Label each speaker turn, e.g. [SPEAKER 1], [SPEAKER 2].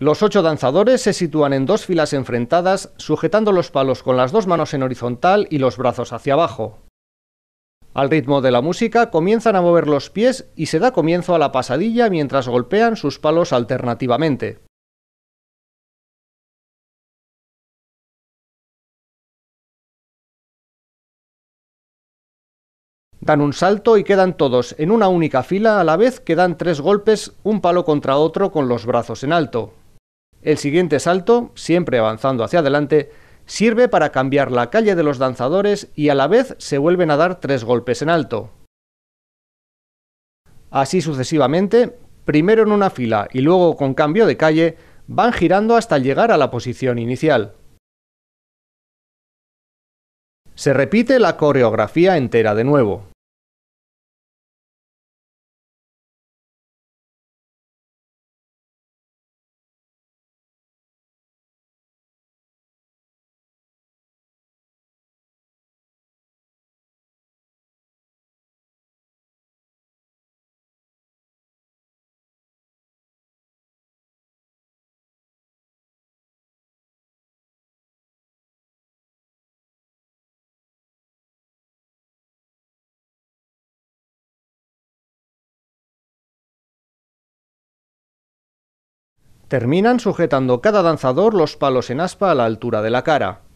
[SPEAKER 1] Los ocho danzadores se sitúan en dos filas enfrentadas, sujetando los palos con las dos manos en horizontal y los brazos hacia abajo. Al ritmo de la música comienzan a mover los pies y se da comienzo a la pasadilla mientras golpean sus palos alternativamente. Dan un salto y quedan todos en una única fila a la vez que dan tres golpes un palo contra otro con los brazos en alto. El siguiente salto, siempre avanzando hacia adelante, sirve para cambiar la calle de los danzadores y a la vez se vuelven a dar tres golpes en alto. Así sucesivamente, primero en una fila y luego con cambio de calle, van girando hasta llegar a la posición inicial. Se repite la coreografía entera de nuevo.
[SPEAKER 2] Terminan sujetando cada danzador los palos en aspa a la altura de la cara.